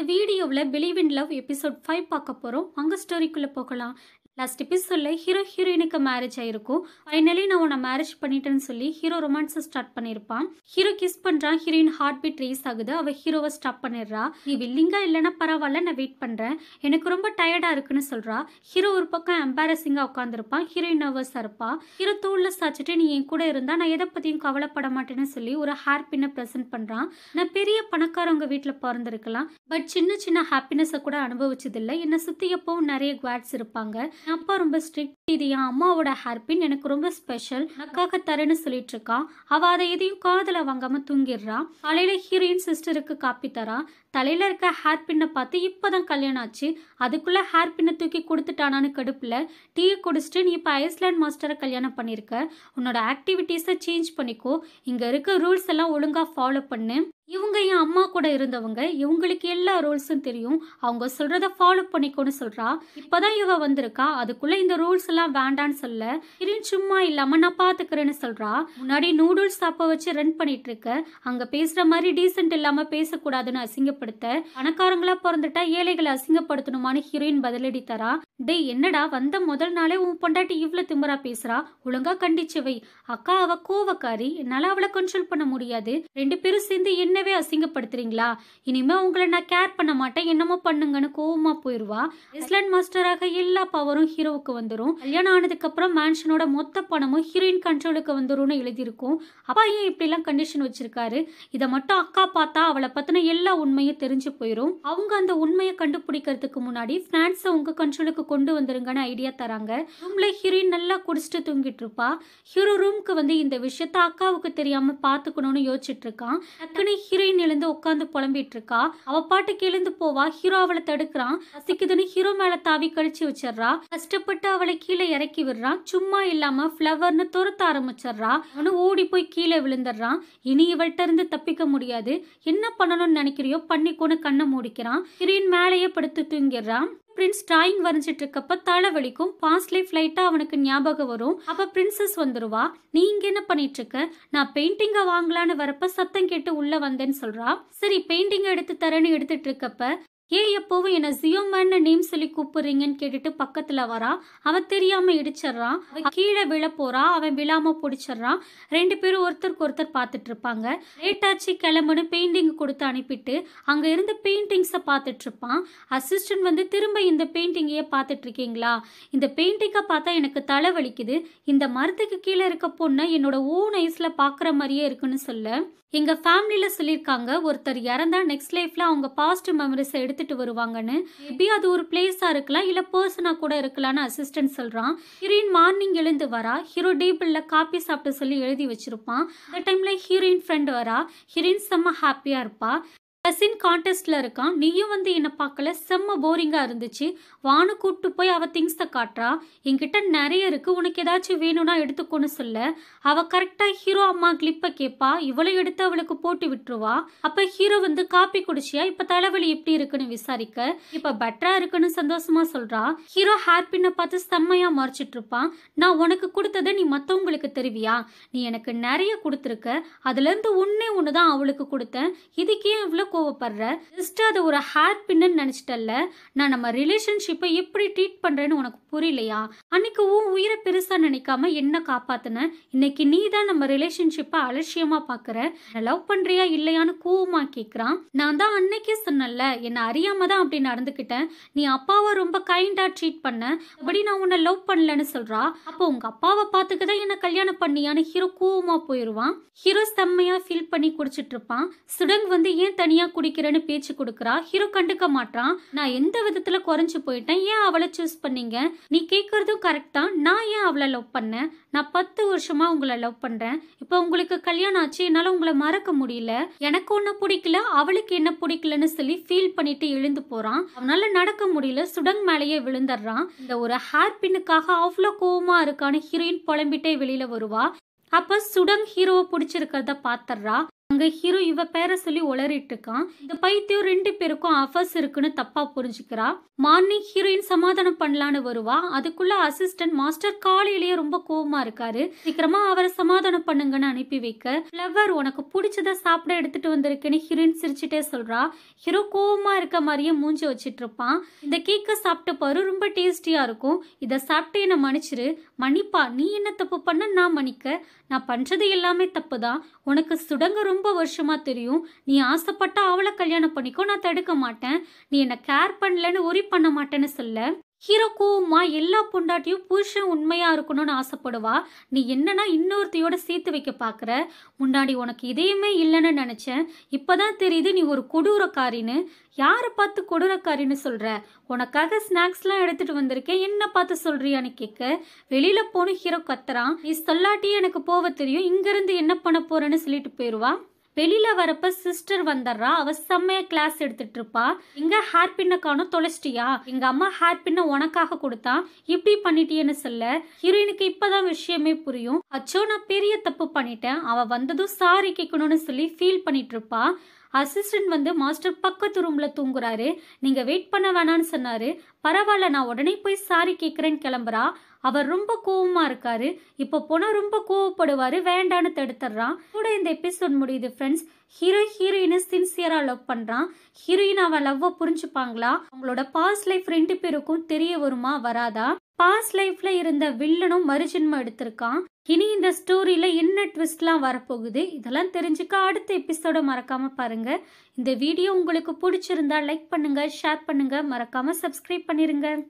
இந்த வீடியோவில் believe in love episode five பார்க்க போகிறோம் அங்கே ஸ்டோரிக்குள்ளே போகலாம் லாஸ்ட் எபிசோடில் ஹீரோ ஹீரோயினுக்கு மேரேஜ் ஆயிருக்கும் ஃபைனலி நான் உன்னை மேரேஜ் பண்ணிட்டேன்னு சொல்லி ஹீரோ ரொமான்ஸை ஸ்டார்ட் பண்ணியிருப்பான் ஹீரோ கிஸ் பண்ணுறான் ஹீரோயின் ஹார்ட் பீட் ரேஸ் ஆகுது அவள் ஹீரோவை ஸ்டாப் பண்ணிடுறா நீ வில்லிங்காக இல்லைன்னா பரவாயில்ல நான் வெயிட் பண்ணுறேன் எனக்கு ரொம்ப டயர்டாக இருக்குன்னு சொல்கிறா ஹீரோ ஒரு பக்கம் எம்பாரசிங்காக உட்காந்துருப்பான் ஹீரோயின் நர்வஸாக இருப்பா ஹீரோ தோளில் சாச்சிட்டு நீ என் கூட இருந்தால் நான் எதை பற்றியும் கவலைப்பட மாட்டேன்னு சொல்லி ஒரு ஹேர் பின்னை ப்ரெசென்ட் பண்ணுறான் நான் பெரிய பணக்காரவங்க வீட்டில் பிறந்திருக்கலாம் பட் சின்ன சின்ன ஹாப்பினஸை கூட அனுபவிச்சதில்லை என்னை சுற்றி எப்பவும் நிறைய குவாட்ஸ் இருப்பாங்க அப்பா ரொம்ப ஸ்ட்ரிக்ட் இது என் அம்மாவோட ஹேர்பின் எனக்கு ரொம்ப ஸ்பெஷல் அக்காக்க தரேன்னு சொல்லிட்டு இருக்கா அவ அதை எதையும் காதல வாங்காம தூங்கிடுறா காலையில ஹீரோயின் சிஸ்டருக்கு காப்பி தரா தலையில் இருக்க ஹேர் பின்னை பார்த்து இப்போ தான் கல்யாணம் ஆச்சு அதுக்குள்ளே ஹேர் பின்னை தூக்கி கொடுத்துட்டானான்னு கடுப்பில் டீயை குடிச்சிட்டு நீ இப்போ ஐஸ்லேண்ட் மாஸ்டரை கல்யாணம் பண்ணியிருக்க உன்னோட ஆக்டிவிட்டீஸை சேஞ்ச் பண்ணிக்கோ இங்கே இருக்க ரூல்ஸ் எல்லாம் ஒழுங்காக ஃபாலோ பண்ணு இவங்க என் அம்மா கூட இருந்தவங்க இவங்களுக்கு எல்லா ரூல்ஸும் தெரியும் அவங்க சொல்கிறத ஃபாலோ பண்ணிக்கோன்னு சொல்கிறா இப்போ தான் இவ வந்திருக்கா அதுக்குள்ளே இந்த ரூல்ஸ் எல்லாம் வேண்டான்னு சொல்ல இரு சும்மா இல்லாமல் நான் பாத்துக்கிறேன்னு சொல்கிறா முன்னாடி நூடுல்ஸ் அப்போ வச்சு ரன் பண்ணிட்டு இருக்க அங்கே பேசுகிற மாதிரி டீசென்ட் இல்லாமல் பேசக்கூடாதுன்னு அசிங்க அசிங்கப்படுத்த பணக்காரங்களா பிறந்துட்டா ஏழைகளை அசிங்கப்படுத்தணுமான்னு ஹீரோயின் பதிலடி தரா டேய் என்னடா வந்த முதல் நாளே உன் பொண்டாட்டி இவ்வளோ திம்பரா பேசுறா ஒழுங்கா கண்டிச்சவை அக்கா அவ கோவக்காரி என்னால் அவளை கண்ட்ரோல் பண்ண முடியாது ரெண்டு பேரும் சேர்ந்து என்னவே அசிங்கப்படுத்துறீங்களா இனிமே உங்களை நான் கேர் பண்ண மாட்டேன் என்னமோ பண்ணுங்கன்னு கோவமா போயிருவா இஸ்லாண்ட் மாஸ்டராக எல்லா பவரும் ஹீரோவுக்கு வந்துடும் கல்யாணம் ஆனதுக்கு அப்புறம் மேன்ஷனோட மொத்த பணமும் ஹீரோயின் கண்ட்ரோலுக்கு வந்துரும்னு எழுதியிருக்கும் அப்பா ஏன் இப்படிலாம் கண்டிஷன் வச்சிருக்காரு இதை மட்டும் அக்கா பார்த்தா அவளை பத்தின எல்லா உண்மையும் தெரிஞ்சு போயிடும் அவங்க அந்த உண்மையை கண்டுபிடிக்கிறதுக்கு முன்னாடி பிரான்ஸ் உங்க கண்ட்ரோலுக்கு கொண்டு வந்துருங்கன்னு ஐடியா தராங்க ரூம்ல ஹீரோயின் நல்லா குடிச்சிட்டு தூங்கிட்டு இருப்பா ஹீரோ ரூம்க்கு வந்து இந்த விஷயத்த அக்காவுக்கு தெரியாம பாத்துக்கணும்னு யோசிச்சுட்டு இருக்கான் டக்குனு ஹீரோயின் எழுந்து உட்காந்து புலம்பிட்டு இருக்கா அவ பாட்டுக்கு எழுந்து போவா ஹீரோ அவளை தடுக்கிறான் சிக்குதுன்னு ஹீரோ மேல தாவி கழிச்சு வச்சிடறா கஷ்டப்பட்டு அவளை கீழே இறக்கி விடுறான் சும்மா இல்லாம ஃப்ளவர்னு துரத்த ஆரம்பிச்சிடறா அவனு ஓடி போய் கீழே விழுந்துடுறான் இனி இவள்கிட்ட இருந்து தப்பிக்க முடியாது என்ன பண்ணணும்னு நினைக்கிறியோ பண்ணிக்கோன்னு கண்ணை மூடிக்கிறான் ஹீரோயின் மேலேயே படுத்து தூங்கிடுறான் பிரின்ஸ் டிராயிங் வரைஞ்சிட்டு இருக்கப்ப தலைவலிக்கும் பாஸ்ட் லைஃப் லைட்டாக அவனுக்கு ஞாபகம் வரும் அப்ப பிரின்சஸ் வந்துருவா நீ என்ன பண்ணிட்டு இருக்க நான் பெயிண்டிங்க வாங்கலான்னு வரப்ப சத்தம் கேட்டு உள்ளே வந்தேன்னு சொல்கிறா சரி பெயிண்டிங்கை எடுத்து தரேன்னு எடுத்துட்டு இருக்கப்ப ஏன் எப்போவும் என்னை ஜியோமேன்னு நேம் சொல்லி கூப்பிடுறீங்கன்னு கேட்டுட்டு பக்கத்துல வரா அவன் தெரியாம இடிச்சிட்றான் கீழே விழ போறா அவன் விழாம பிடிச்சிடறான் ரெண்டு பேரும் ஒருத்தருக்கு ஒருத்தர் பார்த்துட்டு இருப்பாங்க லேட்டாச்சு கிளம்புன்னு பெயிண்டிங் கொடுத்து அனுப்பிட்டு அங்க இருந்த பெயிண்டிங்ஸை பார்த்துட்டு இருப்பான் அசிஸ்டன்ட் வந்து திரும்ப இந்த பெயிண்டிங்கையே பார்த்துட்டு இருக்கீங்களா இந்த பெயிண்டிங்கை பார்த்தா எனக்கு தலை வலிக்குது இந்த மரத்துக்கு கீழே இருக்க பொண்ணை என்னோட ஓன் ஐஸ்ல பாக்குற மாதிரியே இருக்குன்னு சொல்ல எங்க ஃபேமிலியில சொல்லியிருக்காங்க ஒருத்தர் இறந்தா நெக்ஸ்ட் லைஃப்ல அவங்க பாசிட்டிவ் மெமரிஸை எடுத்து எடுத்துட்டு வருவாங்கன்னு மேபி அது ஒரு பிளேஸா இருக்கலாம் இல்ல பர்சனா கூட இருக்கலாம்னு அசிஸ்டன்ட் சொல்றான் ஹீரோயின் மார்னிங் எழுந்து வரா ஹீரோ டேபிள்ல காப்பி சாப்பிட்டு சொல்லி எழுதி வச்சிருப்பான் அந்த டைம்ல ஹீரோயின் ஃப்ரெண்ட் வரா ஹீரோயின் செம்ம ஹாப்பியா இருப்பா சின் கான்டெஸ்ட்டில் இருக்கான் நீயும் வந்து என்னை பார்க்கல செம்ம போரிங்காக இருந்துச்சு வானு கூப்பிட்டு போய் அவள் திங்ஸை காட்டுறா என்கிட்ட நிறைய இருக்குது உனக்கு ஏதாச்சும் வேணும்னா எடுத்துக்கோன்னு சொல்ல அவள் கரெக்டாக ஹீரோ அம்மா கிளிப்பை கேட்பா இவளும் எடுத்து அவளுக்கு போட்டு விட்டுருவா அப்போ ஹீரோ வந்து காப்பி குடிச்சியா இப்போ தலைவலி எப்படி இருக்குன்னு விசாரிக்க இப்போ பெட்டராக இருக்குன்னு சந்தோஷமாக சொல்கிறா ஹீரோ ஹேர்பின்னை பார்த்து செம்மையாக மறைச்சிட்டு இருப்பான் நான் உனக்கு கொடுத்ததை நீ மற்றவங்களுக்கு தெரிவியா நீ எனக்கு நிறைய கொடுத்துருக்க அதுலேருந்து ஒன்றே ஒன்று தான் அவளுக்கு கொடுத்தேன் இதுக்கே இவ்வளோ கோவப்படுற ஜஸ்ட் அது ஒரு ஹேர் பின்னு நினச்சிட்டல்ல நான் நம்ம ரிலேஷன்ஷிப்பை எப்படி ட்ரீட் பண்றேன்னு உனக்கு புரியலையா அன்னைக்கு உன் உயிரை பெருசாக நினைக்காம என்ன காப்பாத்தின இன்னைக்கு நீ தான் நம்ம ரிலேஷன்ஷிப்பை அலட்சியமா பாக்குற லவ் பண்றியா இல்லையான்னு கோவமாக கேட்குறான் நான் தான் அன்னைக்கே சொன்னல என்ன அறியாம தான் அப்படி நடந்துக்கிட்டேன் நீ அப்பாவை ரொம்ப கைண்டா ட்ரீட் பண்ண அப்படி நான் உன்னை லவ் பண்ணலன்னு சொல்றா அப்போ உங்க அப்பாவை பார்த்துக்க என்ன கல்யாணம் பண்ணியான்னு ஹீரோ கூவமா போயிருவான் ஹீரோ செம்மையா ஃபீல் பண்ணி குடிச்சிட்டு இருப்பான் சுடங் வந்து ஏன் தனியாக குடிக்கிறேன்னு பேச்சு கொடுக்குறா ஹீரோ கண்டுக்க மாட்டான் நான் எந்த விதத்துல குறைஞ்சு போயிட்டேன் ஏன் அவளை சூஸ் பண்ணீங்க நீ கேட்கறதும் கரெக்ட் தான் நான் ஏன் அவளை லவ் பண்ணேன் நான் பத்து வருஷமா உங்களை லவ் பண்றேன் இப்போ உங்களுக்கு கல்யாணம் ஆச்சு என்னால உங்களை மறக்க முடியல எனக்கு ஒன்ன பிடிக்கல அவளுக்கு என்ன பிடிக்கலன்னு சொல்லி ஃபீல் பண்ணிட்டு எழுந்து போறான் அவனால நடக்க முடியல சுடங் மேலேயே விழுந்துடுறான் இந்த ஒரு ஹேர் பின்னுக்காக அவ்வளோ கோவமா இருக்கான்னு ஹீரோயின் புலம்பிட்டே வெளியில வருவா அப்ப சுடங் ஹீரோவை பிடிச்சிருக்கிறத பாத்துறா அங்கே ஹீரோ இவ பேரை சொல்லி ஒளரிட்டு இருக்கான் இந்த பைத்தியம் ரெண்டு பேருக்கும் அஃபர்ஸ் இருக்குன்னு தப்பா புரிஞ்சுக்கிறா மார்னிங் ஹீரோயின் சமாதானம் பண்ணலான்னு வருவா அதுக்குள்ள அசிஸ்டன்ட் மாஸ்டர் காலையிலேயே ரொம்ப கோவமா இருக்காரு சீக்கிரமா அவரை சமாதானம் பண்ணுங்கன்னு அனுப்பி வைக்க ஃப்ளவர் உனக்கு பிடிச்சத சாப்பிட எடுத்துட்டு வந்திருக்கேன்னு ஹீரோயின் சிரிச்சுட்டே சொல்றா ஹீரோ கோவமா இருக்க மாதிரியே மூஞ்சி வச்சிட்டு இருப்பான் இந்த கேக்க சாப்பிட்ட பாரு ரொம்ப டேஸ்டியா இருக்கும் இதை சாப்பிட்டு என்ன மன்னிச்சிரு மன்னிப்பா நீ என்ன தப்பு பண்ண நான் மன்னிக்க நான் பண்றது எல்லாமே தப்பு தான் உனக்கு சுடங்க ரொம்ப வருஷமா வருஷமாக தெரியும் நீ ஆசைப்பட்டா அவளை கல்யாணம் பண்ணிக்கோ நான் தடுக்க மாட்டேன் நீ என்னை கேர் பண்ணலன்னு ஒரி பண்ண மாட்டேன்னு சொல்ல ஹீரோ கோவமா எல்லா பொண்டாட்டியும் புருஷன் உண்மையா இருக்கணும்னு ஆசைப்படுவா நீ என்னன்னா இன்னொருத்தையோட சேர்த்து வைக்க பாக்குற முன்னாடி உனக்கு இதையுமே இல்லைன்னு நினைச்சேன் இப்பதான் தெரியுது நீ ஒரு கொடூரக்காரின்னு யாரை பார்த்து கொடூரக்காரின்னு சொல்ற உனக்காக ஸ்நாக்ஸ்லாம் எடுத்துட்டு வந்திருக்கேன் என்ன பார்த்து சொல்றியான்னு கேட்க வெளியில போன ஹீரோ கத்துறான் நீ சொல்லாட்டி எனக்கு போக தெரியும் இருந்து என்ன பண்ண போறேன்னு சொல்லிட்டு போயிடுவா வெளியில் வரப்ப சிஸ்டர் வந்துடுறா அவ செம்மைய கிளாஸ் எடுத்துட்டு இருப்பா இங்க ஹேர் பின்னை காணும் தொலைச்சிட்டியா எங்க அம்மா ஹேர் பின்னை உனக்காக கொடுத்தா இப்படி பண்ணிட்டியன்னு சொல்ல ஹீரோயினுக்கு இப்பதான் விஷயமே புரியும் அச்சோ நான் பெரிய தப்பு பண்ணிட்டேன் அவ வந்ததும் சாரி கேட்கணும்னு சொல்லி ஃபீல் பண்ணிட்டு இருப்பா அசிஸ்டன்ட் வந்து மாஸ்டர் பக்கத்து ரூம்ல தூங்குறாரு நீங்க வெயிட் பண்ண வேணான்னு சொன்னாரு பரவாயில்ல நான் உடனே போய் சாரி கேட்குறேன்னு கிளம்புறா அவர் ரொம்ப கோவமாக இருக்காரு இப்போ போனால் ரொம்ப கோவப்படுவார் வேண்டான்னு தடுத்துடுறான் கூட இந்த எபிசோட் முடியுது ஃப்ரெண்ட்ஸ் ஹீரோ ஹீரோயினை சின்சியரா லவ் பண்ணுறான் ஹீரோயின் அவன் லவ்வை புரிஞ்சுப்பாங்களா அவங்களோட பாஸ்ட் லைஃப் ரெண்டு பேருக்கும் தெரிய வருமா வராதா பாஸ்ட் லைஃப்ல இருந்த வில்லனும் மறுஜென்மம் எடுத்திருக்கான் இனி இந்த ஸ்டோரியில் என்ன ட்விஸ்ட்லாம் வரப்போகுது இதெல்லாம் தெரிஞ்சுக்க அடுத்த எபிசோட மறக்காம பாருங்க இந்த வீடியோ உங்களுக்கு பிடிச்சிருந்தா லைக் பண்ணுங்க ஷேர் பண்ணுங்கள் மறக்காமல் சப்ஸ்கிரைப் பண்ணிருங்க